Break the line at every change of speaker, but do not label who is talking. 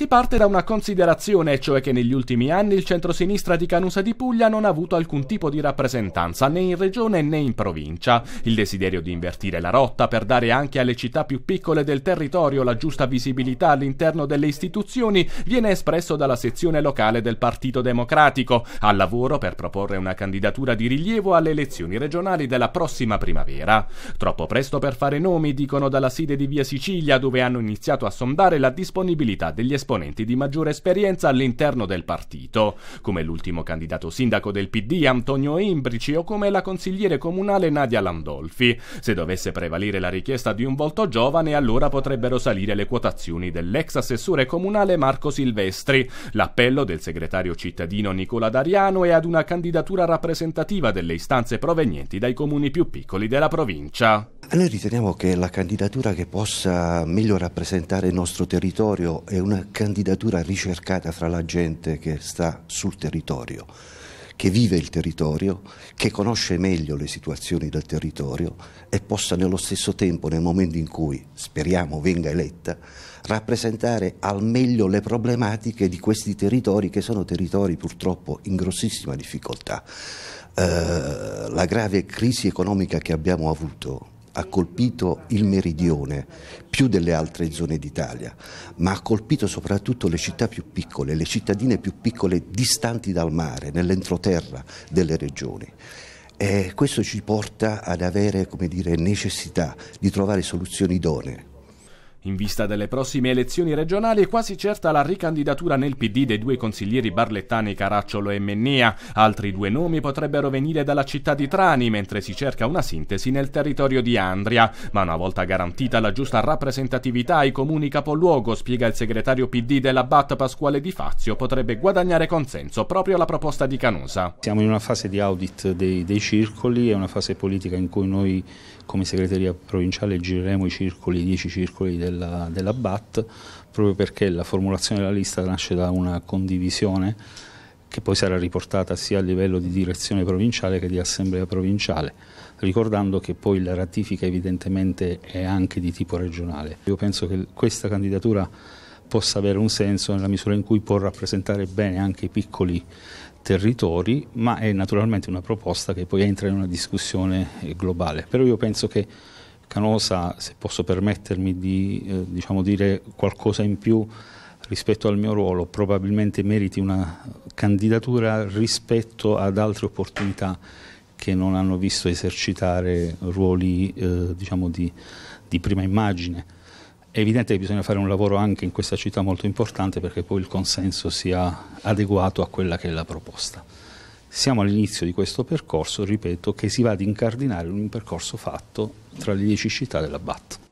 Si parte da una considerazione, cioè che negli ultimi anni il centrosinistra di Canusa di Puglia non ha avuto alcun tipo di rappresentanza né in regione né in provincia. Il desiderio di invertire la rotta per dare anche alle città più piccole del territorio la giusta visibilità all'interno delle istituzioni viene espresso dalla sezione locale del Partito Democratico, al lavoro per proporre una candidatura di rilievo alle elezioni regionali della prossima primavera. Troppo presto per fare nomi, dicono dalla sede di Via Sicilia, dove hanno iniziato a sondare la disponibilità degli esperti esponenti di maggiore esperienza all'interno del partito, come l'ultimo candidato sindaco del PD Antonio Imbrici o come la consigliere comunale Nadia Landolfi. Se dovesse prevalere la richiesta di un volto giovane, allora potrebbero salire le quotazioni dell'ex assessore comunale Marco Silvestri, l'appello del segretario cittadino Nicola Dariano e ad una candidatura rappresentativa delle istanze provenienti dai comuni più piccoli della provincia.
Noi riteniamo che la candidatura che possa meglio rappresentare il nostro territorio è una candidatura ricercata fra la gente che sta sul territorio che vive il territorio, che conosce meglio le situazioni del territorio e possa nello stesso tempo, nel momento in cui speriamo venga eletta, rappresentare al meglio le problematiche di questi territori che sono territori purtroppo in grossissima difficoltà. Eh, la grave crisi economica che abbiamo avuto ha colpito il meridione più delle altre zone d'Italia, ma ha colpito soprattutto le città più piccole, le cittadine più piccole distanti dal mare, nell'entroterra delle regioni. E questo ci porta ad avere dire, necessità di trovare soluzioni idonee
in vista delle prossime elezioni regionali è quasi certa la ricandidatura nel PD dei due consiglieri barlettani Caracciolo e Mennea. Altri due nomi potrebbero venire dalla città di Trani, mentre si cerca una sintesi nel territorio di Andria. Ma una volta garantita la giusta rappresentatività ai comuni capoluogo, spiega il segretario PD della BAT Pasquale Di Fazio, potrebbe guadagnare consenso proprio la proposta di
Canosa. Siamo in una fase di audit dei, dei circoli, è una fase politica in cui noi come segreteria provinciale gireremo i circoli, i 10 circoli della, della BAT, proprio perché la formulazione della lista nasce da una condivisione che poi sarà riportata sia a livello di direzione provinciale che di assemblea provinciale, ricordando che poi la ratifica evidentemente è anche di tipo regionale. Io penso che questa candidatura possa avere un senso nella misura in cui può rappresentare bene anche i piccoli territori, ma è naturalmente una proposta che poi entra in una discussione eh, globale. Però io penso che Canosa, se posso permettermi di eh, diciamo dire qualcosa in più rispetto al mio ruolo, probabilmente meriti una candidatura rispetto ad altre opportunità che non hanno visto esercitare ruoli eh, diciamo di, di prima immagine. È evidente che bisogna fare un lavoro anche in questa città molto importante perché poi il consenso sia adeguato a quella che è la proposta. Siamo all'inizio di questo percorso, ripeto, che si va ad incardinare in un percorso fatto tra le dieci città della BAT.